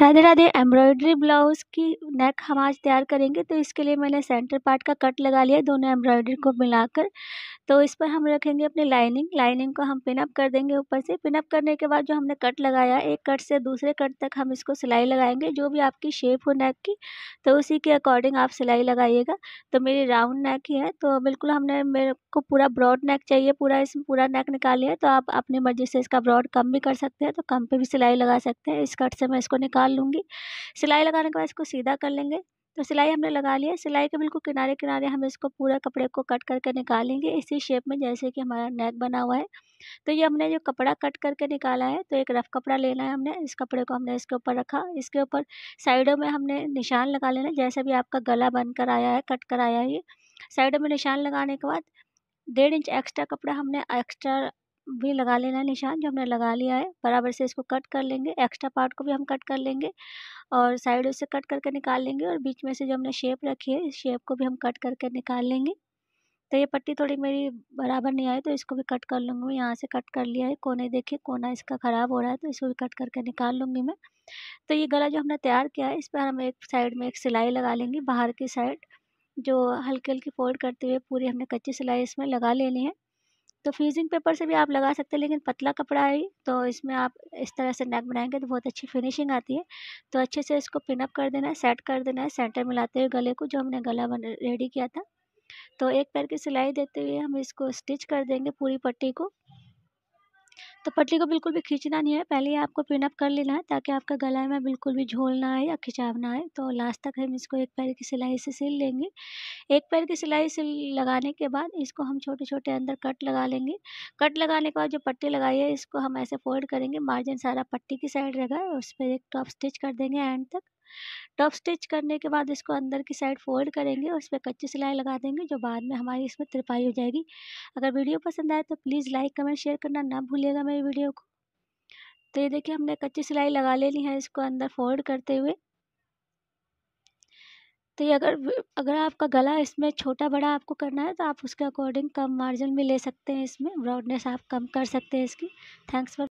Radhe Radhe embroidery blouse की नेक हम आज तैयार करेंगे तो इसके लिए मैंने सेंटर पार्ट का कट लगा लिया दोनों एम्ब्रॉयडरी को मिलाकर तो इस पर हम रखेंगे अपनी लाइनिंग लाइनिंग को हम पिनअप कर देंगे ऊपर से पिनअप करने के बाद जो हमने कट लगाया एक कट से दूसरे कट तक हम इसको सिलाई लगाएंगे जो भी आपकी शेप हो नेक की तो उसी के अकॉर्डिंग आप सिलाई लगाइएगा तो मेरी राउंड नेक ही है तो बिल्कुल हमने मेरे को पूरा ब्रॉड नेक चाहिए पूरा इसमें पूरा नेक निकाली है तो आप अपनी मर्ज़ी से इसका ब्रॉड कम भी कर सकते हैं तो कम पर भी सिलाई लगा सकते हैं इस कट से मैं इसको निकाल निकाल लूँगी सिलाई लगाने के बाद इसको सीधा कर लेंगे तो सिलाई हमने लगा लिया सिलाई के बिल्कुल किनारे किनारे हम इसको पूरा कपड़े को कट करके निकालेंगे इसी शेप में जैसे कि हमारा नेक बना हुआ है तो ये हमने जो कपड़ा कट करके निकाला है तो एक रफ़ कपड़ा लेना है हमने इस कपड़े को हमने इसके ऊपर रखा इसके ऊपर साइडों में हमने निशान लगा लेना जैसे भी आपका गला बन कर आया है कट कर आया है साइडों में निशान लगाने के बाद डेढ़ इंच एक्स्ट्रा कपड़ा हमने एक्स्ट्रा भी लगा लेना है निशान जो हमने लगा लिया है बराबर से इसको कट कर लेंगे एक्स्ट्रा पार्ट को भी हम कट कर लेंगे और साइडों से कट करके निकाल लेंगे और बीच में से जो हमने शेप रखी है इस शेप को भी हम कट करके निकाल लेंगे तो ये पट्टी थोड़ी मेरी बराबर नहीं आई तो इसको भी कट कर लूँगी मैं यहाँ से कट कर लिया है कोने देखिए कोना इसका ख़राब हो रहा है तो इसको भी कट करके निकाल लूँगी मैं तो ये गला जो हमने तैयार किया है इस पर हम एक साइड में एक सिलाई लगा लेंगे बाहर की साइड जो हल्की हल्की फोल्ड करते हुए पूरी हमने कच्ची सिलाई इसमें लगा लेनी है तो फ्यूजिंग पेपर से भी आप लगा सकते हैं लेकिन पतला कपड़ा है तो इसमें आप इस तरह से नेक बनाएंगे तो बहुत अच्छी फिनिशिंग आती है तो अच्छे से इसको पिनअप कर देना है सेट कर देना है सेंटर मिलाते हुए गले को जो हमने गला बन रेडी किया था तो एक पैर की सिलाई देते हुए हम इसको स्टिच कर देंगे पूरी पट्टी को तो पटली को बिल्कुल भी खींचना नहीं है पहले ही आपको पिनअप कर लेना है ताकि आपका गला में बिल्कुल भी झोल ना आए या खिंचाव ना आए तो लास्ट तक हम इसको एक पैर की सिलाई से सिल लेंगे एक पैर की सिलाई से लगाने के बाद इसको हम छोटे छोटे अंदर कट लगा लेंगे कट लगाने के बाद जो पट्टी लगाई है इसको हम ऐसे फोल्ड करेंगे मार्जिन सारा पट्टी की साइड रहेगा उस पर एक टॉप स्टिच कर देंगे एंड तक टफ स्टिच करने के बाद इसको अंदर की साइड फोल्ड करेंगे और इस पर कच्ची सिलाई लगा देंगे जो बाद में हमारी इसमें तिरपाई हो जाएगी अगर वीडियो पसंद आए तो प्लीज़ लाइक कमेंट शेयर करना ना भूलिएगा मेरी वीडियो को तो ये देखिए हमने कच्ची सिलाई लगा लेनी है इसको अंदर फोल्ड करते हुए तो ये अगर अगर आपका गला इसमें छोटा बड़ा आपको करना है तो आप उसके अकॉर्डिंग कम मार्जिन भी ले सकते हैं इसमें ब्रॉडनेस आप कम कर सकते हैं इसकी थैंक्स फॉर